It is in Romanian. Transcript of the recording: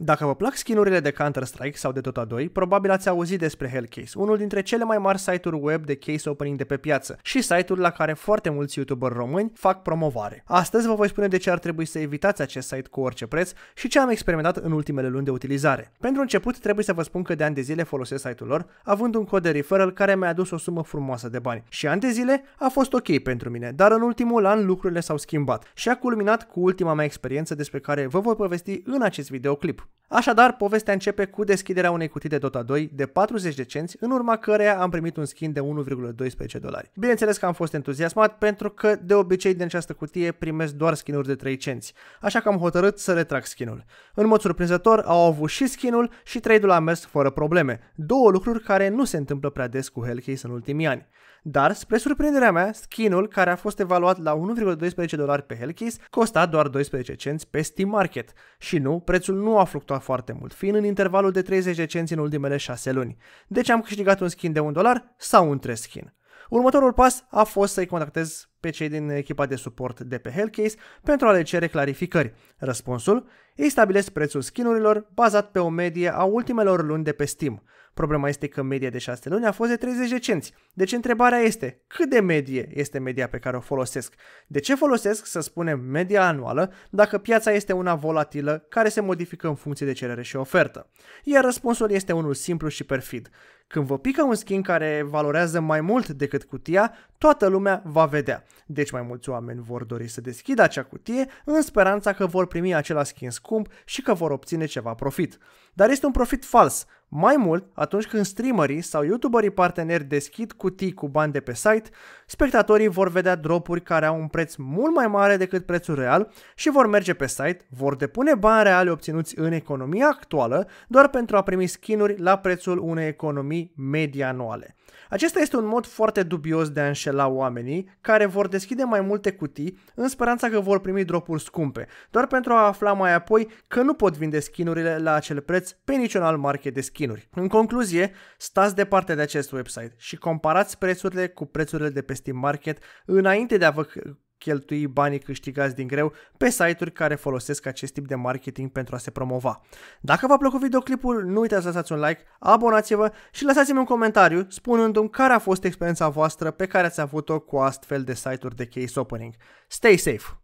Dacă vă plac skinurile de Counter-Strike sau de Dota 2, probabil ați auzit despre Hellcase, unul dintre cele mai mari site-uri web de case opening de pe piață și site-ul la care foarte mulți youtuberi români fac promovare. Astăzi vă voi spune de ce ar trebui să evitați acest site cu orice preț și ce am experimentat în ultimele luni de utilizare. Pentru început, trebuie să vă spun că de ani de zile folosesc site-ul lor, având un cod de referral care mi-a adus o sumă frumoasă de bani. Și ani de zile a fost ok pentru mine, dar în ultimul an lucrurile s-au schimbat și a culminat cu ultima mea experiență despre care vă voi povesti în acest videoclip. Așadar, povestea începe cu deschiderea unei cutii de Dota 2 de 40 de cenți, în urma căreia am primit un skin de 1,12 dolari. Bineînțeles că am fost entuziasmat pentru că de obicei din această cutie primesc doar skinuri de 3 cenți, așa că am hotărât să retrag skinul. În mod surprinzător, au avut și skinul și trade-ul a mers fără probleme, două lucruri care nu se întâmplă prea des cu Hellcase în ultimii ani. Dar, spre surprinderea mea, skinul care a fost evaluat la 1,12 dolari pe Hellcase costa doar 12 cenți pe Steam Market și nu, prețul nu a fluctuat ceva foarte mult, fiind în intervalul de 30 de cenți în ultimele 6 luni. Deci am câștigat un skin de 1 dolar sau un 3 skin. Următorul pas a fost să-i contactez pe cei din echipa de suport de pe Hellcase pentru a le cere clarificări. Răspunsul? Ei stabilesc prețul skinurilor bazat pe o medie a ultimelor luni de pe Steam. Problema este că media de 6 luni a fost de 30 de cenți. Deci întrebarea este, cât de medie este media pe care o folosesc? De ce folosesc, să spunem, media anuală dacă piața este una volatilă care se modifică în funcție de cerere și ofertă? Iar răspunsul este unul simplu și perfid. Când vă pică un skin care valorează mai mult decât cutia, toată lumea va vedea. Deci mai mulți oameni vor dori să deschidă acea cutie în speranța că vor primi același skin scump și că vor obține ceva profit. Dar este un profit fals, mai mult, atunci când streamerii sau youtuberii parteneri deschid cutii cu bani de pe site, spectatorii vor vedea dropuri care au un preț mult mai mare decât prețul real și vor merge pe site, vor depune bani reale obținuți în economia actuală doar pentru a primi skinuri la prețul unei economii medii anuale. Acesta este un mod foarte dubios de a înșela oamenii care vor deschide mai multe cutii în speranța că vor primi dropuri scumpe, doar pentru a afla mai apoi că nu pot vinde skinurile la acel preț pe niciun alt market de skin skinuri. În concluzie, stați departe de acest website și comparați prețurile cu prețurile de pe Steam Market înainte de a vă cheltui banii câștigați din greu pe site-uri care folosesc acest tip de marketing pentru a se promova. Dacă v-a plăcut videoclipul, nu uitați să lăsați un like, abonați-vă și lăsați-mi un comentariu spunându-mi care a fost experiența voastră pe care ați avut-o cu astfel de site-uri de case opening. Stay safe!